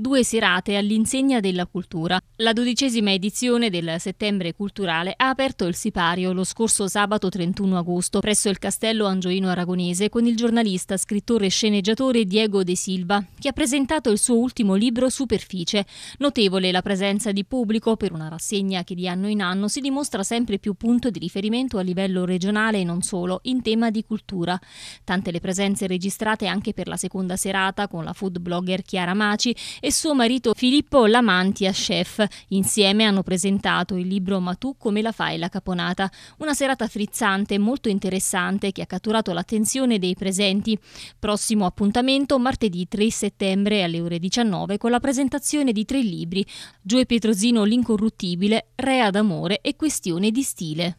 due serate all'insegna della cultura. La dodicesima edizione del Settembre Culturale ha aperto il sipario lo scorso sabato 31 agosto presso il Castello Angioino Aragonese con il giornalista, scrittore e sceneggiatore Diego De Silva, che ha presentato il suo ultimo libro Superficie. Notevole la presenza di pubblico per una rassegna che di anno in anno si dimostra sempre più punto di riferimento a livello regionale e non solo in tema di cultura. Tante le presenze registrate anche per la seconda serata con la food blogger Chiara Maci e e suo marito Filippo Lamantia, chef. Insieme hanno presentato il libro Ma tu come la fai la caponata? Una serata frizzante e molto interessante che ha catturato l'attenzione dei presenti. Prossimo appuntamento martedì 3 settembre alle ore 19 con la presentazione di tre libri: Gioe Pietrosino l'incorruttibile, Rea d'amore e Questione di stile.